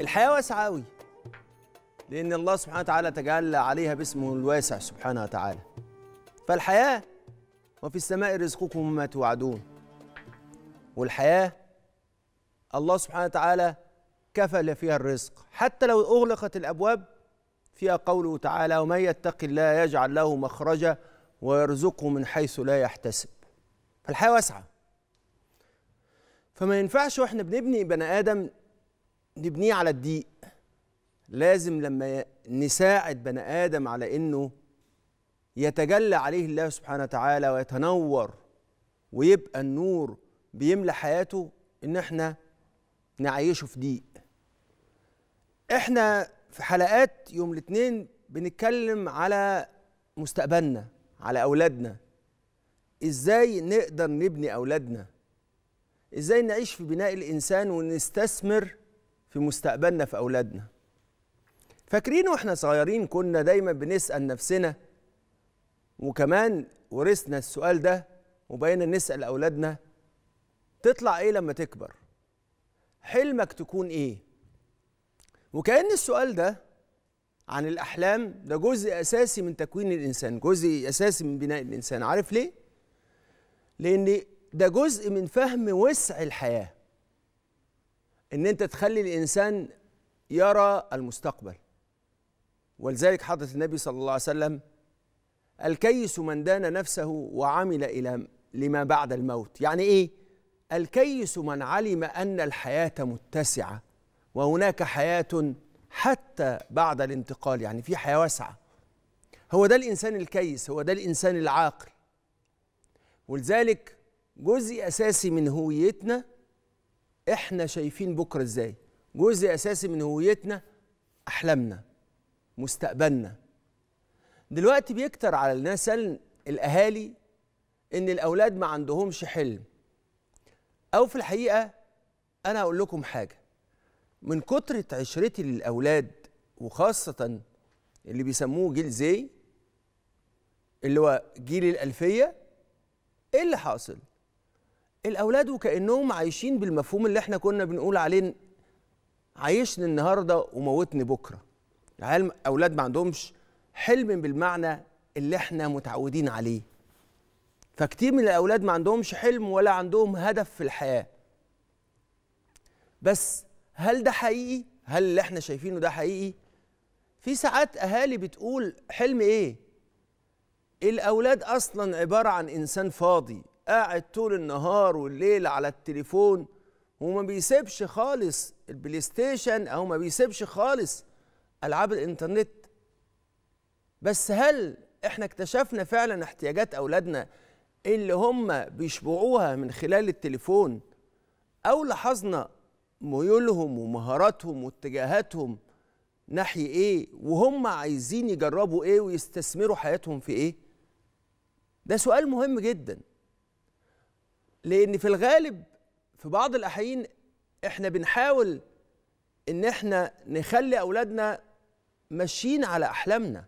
الحياة واسعة أوي لأن الله سبحانه وتعالى تجلى عليها باسمه الواسع سبحانه وتعالى فالحياة وفي السماء رزقكم ما توعدون والحياة الله سبحانه وتعالى كفل فيها الرزق حتى لو أغلقت الأبواب فيها قوله تعالى ومن يتق الله يجعل له مخرجا ويرزقه من حيث لا يحتسب فالحياة واسعة فما ينفعش واحنا بنبني بني آدم نبنيه على الضيق لازم لما نساعد بني ادم على انه يتجلى عليه الله سبحانه وتعالى ويتنور ويبقى النور بيملى حياته ان احنا نعيشه في ضيق احنا في حلقات يوم الاثنين بنتكلم على مستقبلنا على اولادنا ازاي نقدر نبني اولادنا ازاي نعيش في بناء الانسان ونستثمر في مستقبلنا في أولادنا فاكرين واحنا صغيرين كنا دايما بنسأل نفسنا وكمان ورثنا السؤال ده وبقينا نسأل أولادنا تطلع إيه لما تكبر حلمك تكون إيه وكأن السؤال ده عن الأحلام ده جزء أساسي من تكوين الإنسان جزء أساسي من بناء الإنسان عارف ليه؟ لأن ده جزء من فهم وسع الحياة ان انت تخلي الانسان يرى المستقبل ولذلك حضره النبي صلى الله عليه وسلم الكيس من دان نفسه وعمل الى لما بعد الموت يعني ايه الكيس من علم ان الحياه متسعه وهناك حياه حتى بعد الانتقال يعني في حياه واسعه هو ده الانسان الكيس هو ده الانسان العاقل ولذلك جزء اساسي من هويتنا احنا شايفين بكره ازاي جزء اساسي من هويتنا احلامنا مستقبلنا دلوقتي بيكتر على الناس الاهالي ان الاولاد ما عندهمش حلم او في الحقيقه انا هقول لكم حاجه من كترة عشرتي للاولاد وخاصه اللي بيسموه جيل زي اللي هو جيل الالفيه ايه اللي حاصل الاولاد وكانهم عايشين بالمفهوم اللي احنا كنا بنقول عليه عايشني النهارده وموتني بكره العيال اولاد ما عندهمش حلم بالمعنى اللي احنا متعودين عليه فكتير من الاولاد ما عندهمش حلم ولا عندهم هدف في الحياه بس هل ده حقيقي هل اللي احنا شايفينه ده حقيقي في ساعات اهالي بتقول حلم ايه الاولاد اصلا عباره عن انسان فاضي قاعد طول النهار والليل على التليفون وما بيسيبش خالص البلاي ستيشن او ما بيسيبش خالص العاب الانترنت بس هل احنا اكتشفنا فعلا احتياجات اولادنا اللي هم بيشبعوها من خلال التليفون او لاحظنا ميولهم ومهاراتهم واتجاهاتهم ناحية ايه وهم عايزين يجربوا ايه ويستثمروا حياتهم في ايه ده سؤال مهم جداً لان في الغالب في بعض الاحيان احنا بنحاول ان احنا نخلي اولادنا ماشيين على احلامنا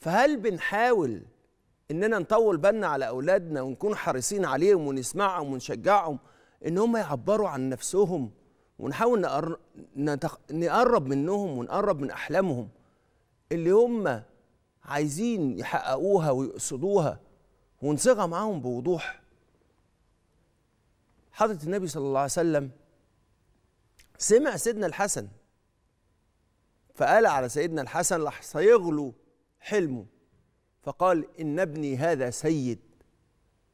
فهل بنحاول اننا نطول بالنا على اولادنا ونكون حريصين عليهم ونسمعهم ونشجعهم ان هم يعبروا عن نفسهم ونحاول نقرب منهم ونقرب من احلامهم اللي هم عايزين يحققوها ويقصدوها ونصيغها معاهم بوضوح حضرة النبي صلى الله عليه وسلم سمع سيدنا الحسن فقال على سيدنا الحسن لح سيغلو حلمه فقال إن ابني هذا سيد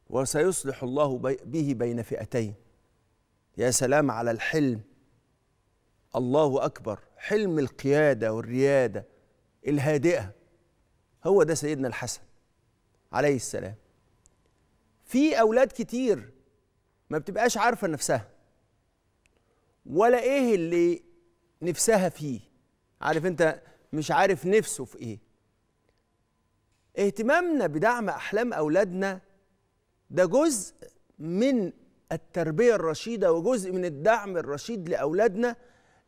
وسيصلح الله به بين فئتين يا سلام على الحلم الله أكبر حلم القيادة والريادة الهادئة هو ده سيدنا الحسن عليه السلام في أولاد كتير ما بتبقاش عارفه نفسها ولا ايه اللي نفسها فيه عارف انت مش عارف نفسه في ايه اهتمامنا بدعم احلام اولادنا ده جزء من التربيه الرشيده وجزء من الدعم الرشيد لاولادنا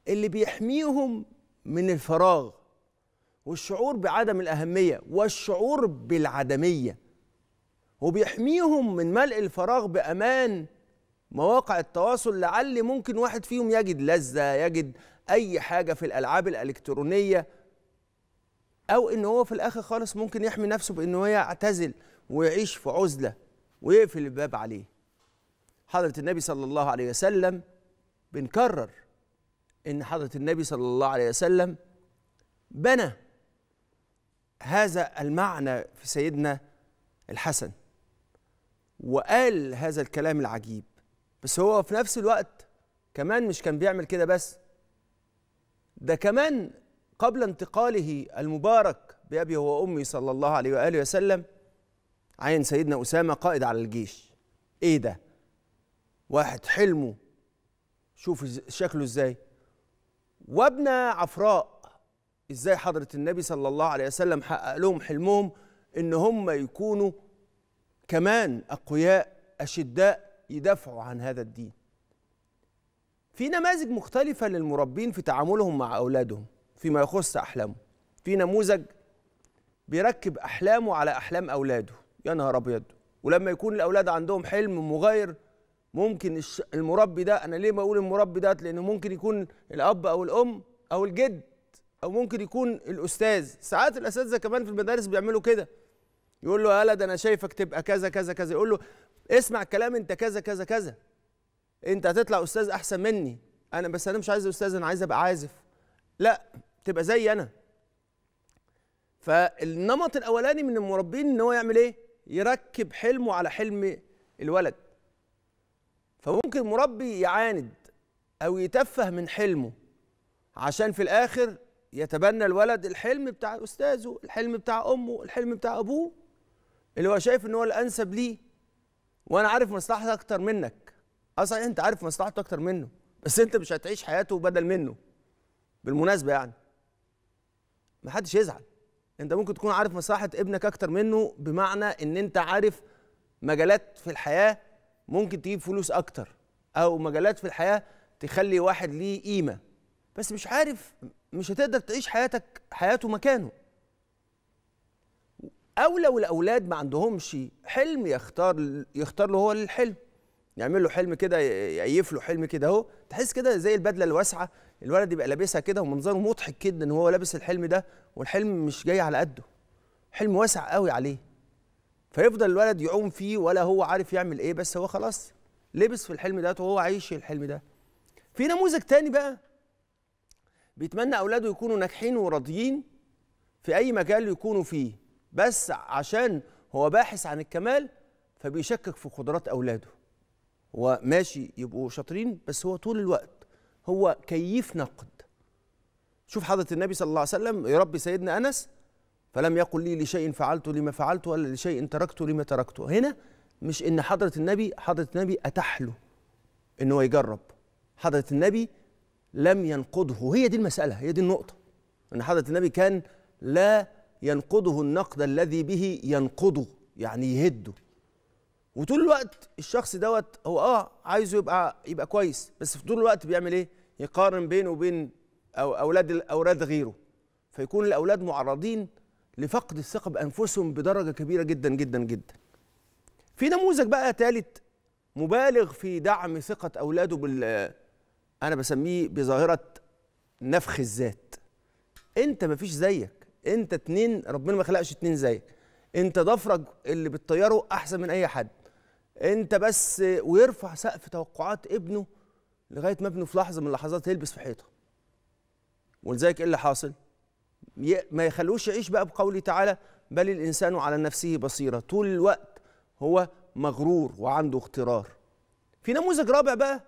اللي بيحميهم من الفراغ والشعور بعدم الاهميه والشعور بالعدميه وبيحميهم من ملء الفراغ بامان مواقع التواصل لعل ممكن واحد فيهم يجد لذة يجد أي حاجة في الألعاب الإلكترونية أو إن هو في الآخر خالص ممكن يحمي نفسه بانه هو يعتزل ويعيش في عزلة ويقفل الباب عليه حضرة النبي صلى الله عليه وسلم بنكرر إن حضرة النبي صلى الله عليه وسلم بنى هذا المعنى في سيدنا الحسن وقال هذا الكلام العجيب بس هو في نفس الوقت كمان مش كان بيعمل كده بس ده كمان قبل انتقاله المبارك هو وأمي صلى الله عليه وآله وسلم عين سيدنا أسامة قائد على الجيش إيه ده واحد حلمه شوف شكله إزاي وابن عفراء إزاي حضرة النبي صلى الله عليه وسلم حقق لهم حلمهم إن هم يكونوا كمان أقوياء أشداء يدافعوا عن هذا الدين في نماذج مختلفة للمربين في تعاملهم مع أولادهم فيما يخص أحلامهم في نموذج بيركب أحلامه على أحلام أولاده يا نهار أبيض ولما يكون الأولاد عندهم حلم مغاير ممكن المربي ده أنا ليه بقول المربي ده لأنه ممكن يكون الأب أو الأم أو الجد أو ممكن يكون الأستاذ ساعات الأساتذة كمان في المدارس بيعملوا كده يقول له يا ولد انا شايفك تبقى كذا كذا كذا يقول له اسمع الكلام انت كذا كذا كذا انت هتطلع استاذ احسن مني انا بس انا مش عايز استاذ انا عايز ابقى عازف لا تبقى زي انا فالنمط الاولاني من المربين ان هو يعمل ايه يركب حلمه على حلم الولد فممكن مربي يعاند او يتفه من حلمه عشان في الاخر يتبنى الولد الحلم بتاع استاذه الحلم بتاع امه الحلم بتاع ابوه اللي هو شايف ان هو الانسب ليه وانا عارف مصلحته اكتر منك اه صحيح انت عارف مصلحته اكتر منه بس انت مش هتعيش حياته بدل منه بالمناسبه يعني ما حدش يزعل انت ممكن تكون عارف مصلحه ابنك اكتر منه بمعنى ان انت عارف مجالات في الحياه ممكن تجيب فلوس اكتر او مجالات في الحياه تخلي واحد ليه قيمه بس مش عارف مش هتقدر تعيش حياتك حياته مكانه او لو الاولاد ما عندهمش حلم يختار يختار له هو الحلم يعمل له حلم كده يقيف له حلم كده اهو تحس كده زي البدله الواسعه الولد يبقى لابسها كده ومنظره مضحك جدا هو لابس الحلم ده والحلم مش جاي على قده حلم واسع قوي عليه فيفضل الولد يعوم فيه ولا هو عارف يعمل ايه بس هو خلاص لبس في الحلم ده وهو عايش الحلم ده في نموذج تاني بقى بيتمنى اولاده يكونوا ناجحين وراضيين في اي مجال يكونوا فيه بس عشان هو باحث عن الكمال فبيشكك في قدرات اولاده وماشي يبقوا شاطرين بس هو طول الوقت هو كيف نقد شوف حضره النبي صلى الله عليه وسلم يربي سيدنا انس فلم يقل لي لشيء فعلته لما فعلته ولا لشيء تركته لما تركته هنا مش ان حضره النبي حضره النبي اتاح له ان هو يجرب حضره النبي لم ينقضه هي دي المساله هي دي النقطه ان حضره النبي كان لا ينقضه النقد الذي به ينقضه يعني يهده وطول الوقت الشخص دوت هو اه عايزه يبقى يبقى كويس بس في طول الوقت بيعمل ايه؟ يقارن بينه وبين أو اولاد اولاد غيره فيكون الاولاد معرضين لفقد الثقه بانفسهم بدرجه كبيره جدا جدا جدا. في نموذج بقى ثالث مبالغ في دعم ثقه اولاده بال انا بسميه بظاهره نفخ الذات. انت مفيش زيك انت اتنين ربنا ما خلقش اتنين زيك انت ضفرك اللي بتطيره احسن من اي حد انت بس ويرفع سقف توقعات ابنه لغايه ما ابنه في لحظه من اللحظات يلبس في حيطه ولذلك ايه اللي حاصل ما يخلوش يعيش بقى بقوله تعالى بل الانسان على نفسه بصيره طول الوقت هو مغرور وعنده اغترار في نموذج رابع بقى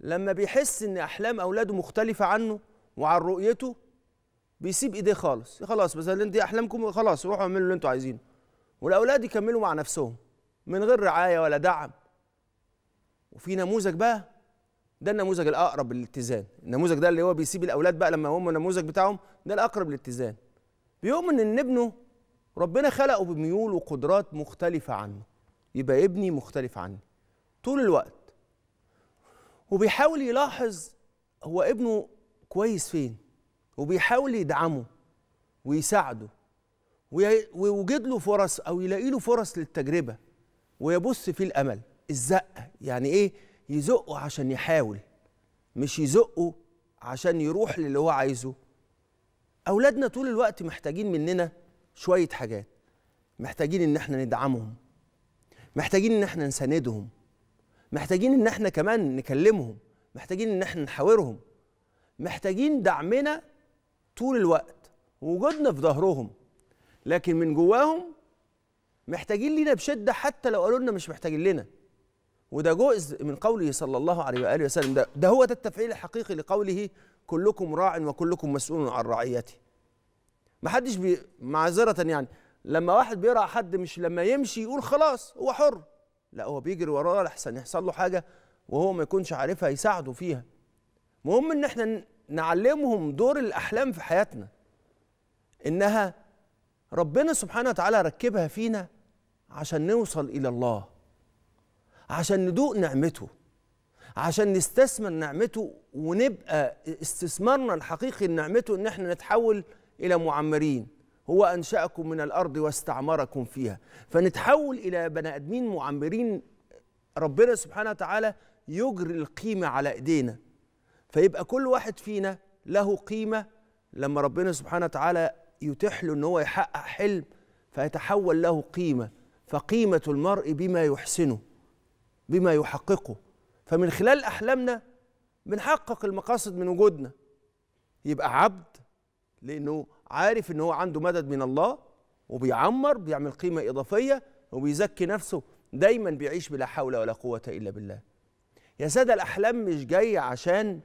لما بيحس ان احلام اولاده مختلفه عنه وعن رؤيته بيسيب ايديه خالص خلاص بس دي احلامكم خلاص روحوا اعملوا اللي انتوا عايزينه والاولاد يكملوا مع نفسهم من غير رعايه ولا دعم وفي نموذج بقى ده النموذج الاقرب للاتزان النموذج ده اللي هو بيسيب الاولاد بقى لما هم النموذج بتاعهم ده الاقرب للاتزان بيؤمن ان ابنه ربنا خلقه بميول وقدرات مختلفه عنه يبقى ابني مختلف عني طول الوقت وبيحاول يلاحظ هو ابنه كويس فين وبيحاول يدعمه ويساعده ويوجد له فرص او يلاقي له فرص للتجربه ويبص في الامل الزقه يعني ايه يزقه عشان يحاول مش يزقه عشان يروح للي هو عايزه اولادنا طول الوقت محتاجين مننا شويه حاجات محتاجين ان احنا ندعمهم محتاجين ان احنا نساندهم محتاجين ان احنا كمان نكلمهم محتاجين ان احنا نحاورهم محتاجين دعمنا طول الوقت وجودنا في ظهرهم لكن من جواهم محتاجين لينا بشده حتى لو قالوا لنا مش محتاجين لنا وده جزء من قوله صلى الله عليه واله وسلم ده ده هو ده التفعيل الحقيقي لقوله كلكم راع وكلكم مسؤول عن رعيته محدش بي معذره يعني لما واحد بيرعى حد مش لما يمشي يقول خلاص هو حر لا هو بيجري وراه لحسن يحصل له حاجه وهو ما يكونش عارفها يساعده فيها مهم ان احنا نعلمهم دور الأحلام في حياتنا إنها ربنا سبحانه وتعالى ركبها فينا عشان نوصل إلى الله عشان ندوق نعمته عشان نستثمر نعمته ونبقى استثمارنا الحقيقي لنعمته إن احنا نتحول إلى معمرين هو أنشأكم من الأرض واستعمركم فيها فنتحول إلى بني آدمين معمرين ربنا سبحانه وتعالى يجري القيمة على إيدينا فيبقى كل واحد فينا له قيمة لما ربنا سبحانه وتعالى يتيح له ان هو يحقق حلم فيتحول له قيمة فقيمة المرء بما يحسنه بما يحققه فمن خلال أحلامنا بنحقق المقاصد من وجودنا يبقى عبد لأنه عارف ان هو عنده مدد من الله وبيعمر بيعمل قيمة إضافية وبيزكي نفسه دايما بيعيش بلا حول ولا قوة إلا بالله يا سادة الأحلام مش جاية عشان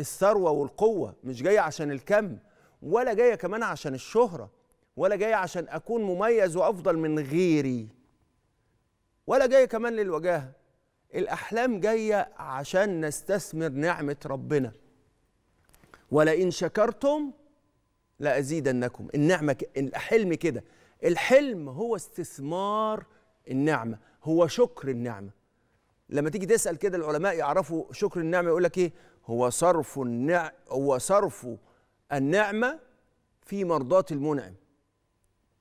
الثروه والقوه مش جايه عشان الكم ولا جايه كمان عشان الشهره ولا جايه عشان اكون مميز وافضل من غيري ولا جايه كمان للوجاهه الاحلام جايه عشان نستثمر نعمه ربنا ولئن شكرتم لازيدنكم النعمه الحلم كده الحلم هو استثمار النعمه هو شكر النعمه لما تيجي تسال كده العلماء يعرفوا شكر النعمه يقول لك ايه هو صرف النع... هو صرف النعمة في مرضاة المنعم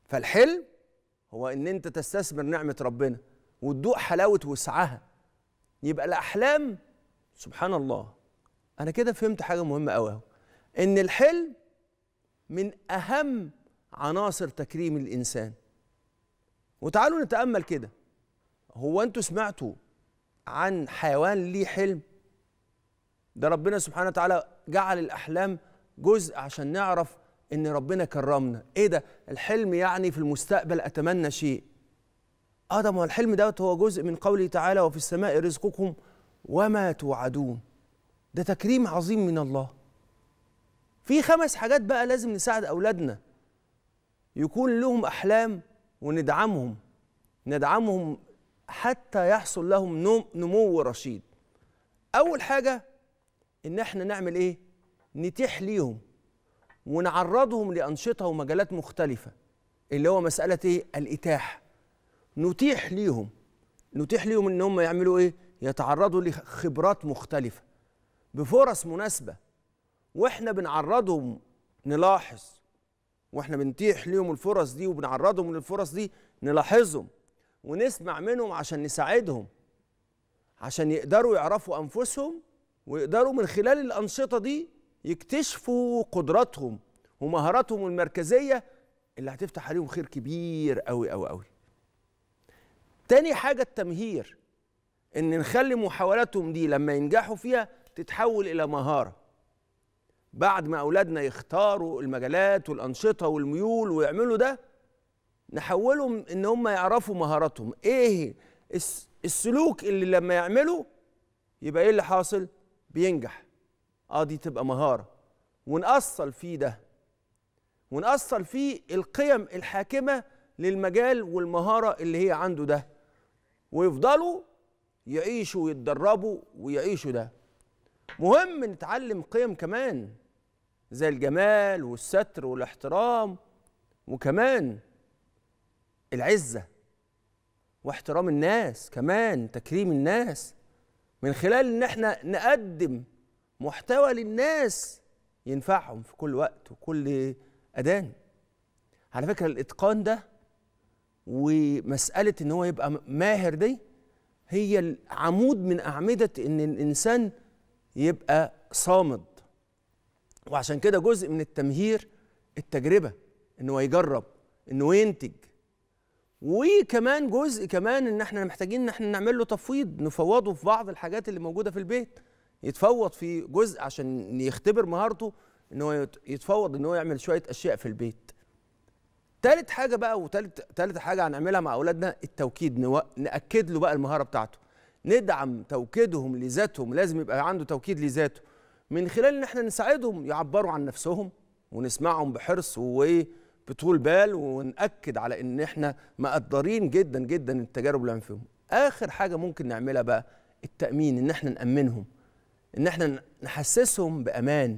فالحلم هو ان انت تستثمر نعمة ربنا وتدوق حلاوة وسعها يبقى الأحلام سبحان الله أنا كده فهمت حاجة مهمة اهو إن الحلم من أهم عناصر تكريم الإنسان وتعالوا نتأمل كده هو أنتوا سمعتوا عن حيوان ليه حلم ده ربنا سبحانه وتعالى جعل الأحلام جزء عشان نعرف إن ربنا كرمنا إيه ده الحلم يعني في المستقبل أتمنى شيء آه ده ما الحلم دوت هو جزء من قوله تعالى وفي السماء رزقكم وما توعدون ده تكريم عظيم من الله في خمس حاجات بقى لازم نساعد أولادنا يكون لهم أحلام وندعمهم ندعمهم حتى يحصل لهم نمو رشيد أول حاجة ان احنا نعمل ايه نتيح ليهم ونعرضهم لانشطه ومجالات مختلفه اللي هو مساله ايه الاتاحه نتيح ليهم نتيح ليهم ان هم يعملوا ايه يتعرضوا لخبرات مختلفه بفرص مناسبه واحنا بنعرضهم نلاحظ واحنا بنتيح ليهم الفرص دي وبنعرضهم للفرص دي نلاحظهم ونسمع منهم عشان نساعدهم عشان يقدروا يعرفوا انفسهم ويقدروا من خلال الأنشطة دي يكتشفوا قدراتهم ومهاراتهم المركزية اللي هتفتح عليهم خير كبير قوي قوي قوي تاني حاجة التمهير ان نخلي محاولاتهم دي لما ينجحوا فيها تتحول الى مهارة بعد ما اولادنا يختاروا المجالات والانشطة والميول ويعملوا ده نحولهم ان هم يعرفوا مهاراتهم ايه السلوك اللي لما يعمله يبقى ايه اللي حاصل بينجح اه دي تبقى مهاره ونأصل فيه ده ونأصل فيه القيم الحاكمه للمجال والمهاره اللي هي عنده ده ويفضلوا يعيشوا ويتدربوا ويعيشوا ده مهم نتعلم قيم كمان زي الجمال والستر والاحترام وكمان العزه واحترام الناس كمان تكريم الناس من خلال ان احنا نقدم محتوى للناس ينفعهم في كل وقت وكل اذان على فكره الاتقان ده ومساله ان هو يبقى ماهر دي هي العمود من اعمده ان الانسان يبقى صامد وعشان كده جزء من التمهير التجربه انه يجرب انه ينتج وكمان جزء كمان ان احنا محتاجين ان احنا نعمل له تفويض نفوضه في بعض الحاجات اللي موجوده في البيت يتفوض في جزء عشان يختبر مهارته ان هو يتفوض ان هو يعمل شويه اشياء في البيت تالت حاجه بقى وتالت تالت حاجه هنعملها مع اولادنا التوكيد نو... ناكد له بقى المهاره بتاعته ندعم توكيدهم لذاتهم لازم يبقى عنده توكيد لذاته من خلال ان احنا نساعدهم يعبروا عن نفسهم ونسمعهم بحرص وايه بطول بال ونأكد على ان احنا مقدرين جدا جدا التجارب اللي هنفهم اخر حاجه ممكن نعملها بقى التامين ان احنا نامنهم ان احنا نحسسهم بامان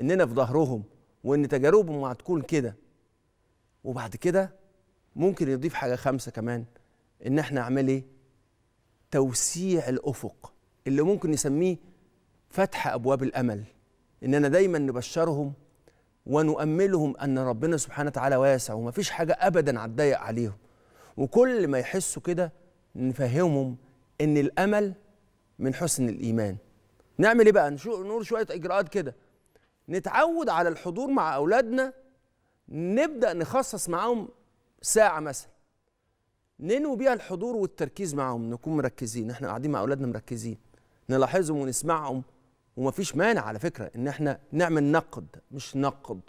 اننا في ظهرهم وان تجاربهم هتكون كده وبعد كده ممكن يضيف حاجه خمسة كمان ان احنا نعمل ايه توسيع الافق اللي ممكن نسميه فتح ابواب الامل اننا دايما نبشرهم ونؤملهم ان ربنا سبحانه وتعالى واسع ومفيش حاجه ابدا هتضيق عليهم وكل ما يحسوا كده نفهمهم ان الامل من حسن الايمان نعمل ايه بقى نور شويه اجراءات كده نتعود على الحضور مع اولادنا نبدا نخصص معاهم ساعه مثلا ننوي بيها الحضور والتركيز معاهم نكون مركزين احنا قاعدين مع اولادنا مركزين نلاحظهم ونسمعهم ومفيش مانع على فكره ان احنا نعمل نقد مش نقد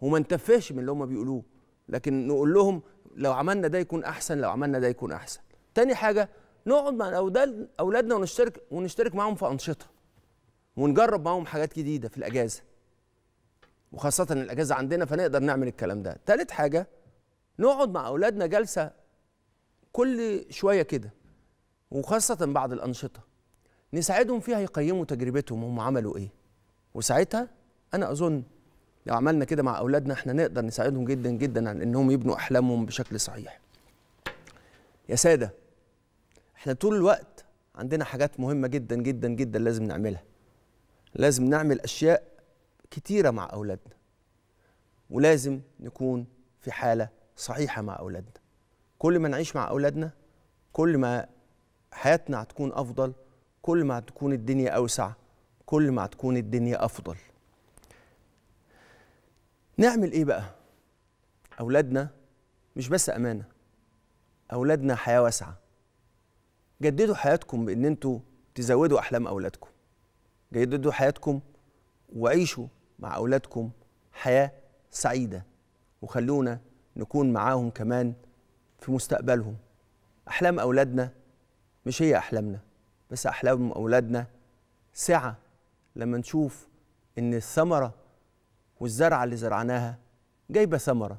وما نتفهش من اللي هم بيقولوه لكن نقول لهم لو عملنا ده يكون احسن لو عملنا ده يكون احسن تاني حاجه نقعد مع اولادنا ونشترك ونشترك معاهم في انشطه ونجرب معاهم حاجات جديده في الاجازه وخاصه الاجازه عندنا فنقدر نعمل الكلام ده تالت حاجه نقعد مع اولادنا جلسه كل شويه كده وخاصه بعد الانشطه نساعدهم فيها يقيموا تجربتهم هم عملوا ايه وساعتها انا اظن لو عملنا كده مع اولادنا احنا نقدر نساعدهم جدا جدا على انهم يبنوا احلامهم بشكل صحيح يا ساده احنا طول الوقت عندنا حاجات مهمه جدا جدا جدا لازم نعملها لازم نعمل اشياء كتيره مع اولادنا ولازم نكون في حاله صحيحه مع اولادنا كل ما نعيش مع اولادنا كل ما حياتنا هتكون افضل كل ما تكون الدنيا أوسع كل ما تكون الدنيا أفضل نعمل إيه بقى؟ أولادنا مش بس أمانة أولادنا حياة واسعة جددوا حياتكم بإن أنتوا تزودوا أحلام أولادكم جددوا حياتكم وعيشوا مع أولادكم حياة سعيدة وخلونا نكون معاهم كمان في مستقبلهم أحلام أولادنا مش هي أحلامنا بس احلام اولادنا سعه لما نشوف ان الثمره والزرعه اللي زرعناها جايبه ثمره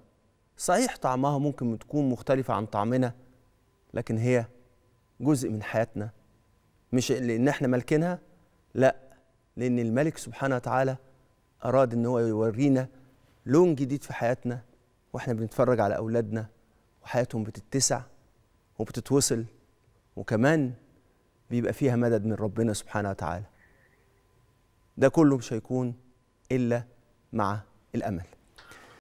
صحيح طعمها ممكن تكون مختلفه عن طعمنا لكن هي جزء من حياتنا مش لان احنا مالكينها لا لان الملك سبحانه وتعالى اراد ان هو يورينا لون جديد في حياتنا واحنا بنتفرج على اولادنا وحياتهم بتتسع وبتتوصل وكمان بيبقى فيها مدد من ربنا سبحانه وتعالى ده كله مش هيكون إلا مع الأمل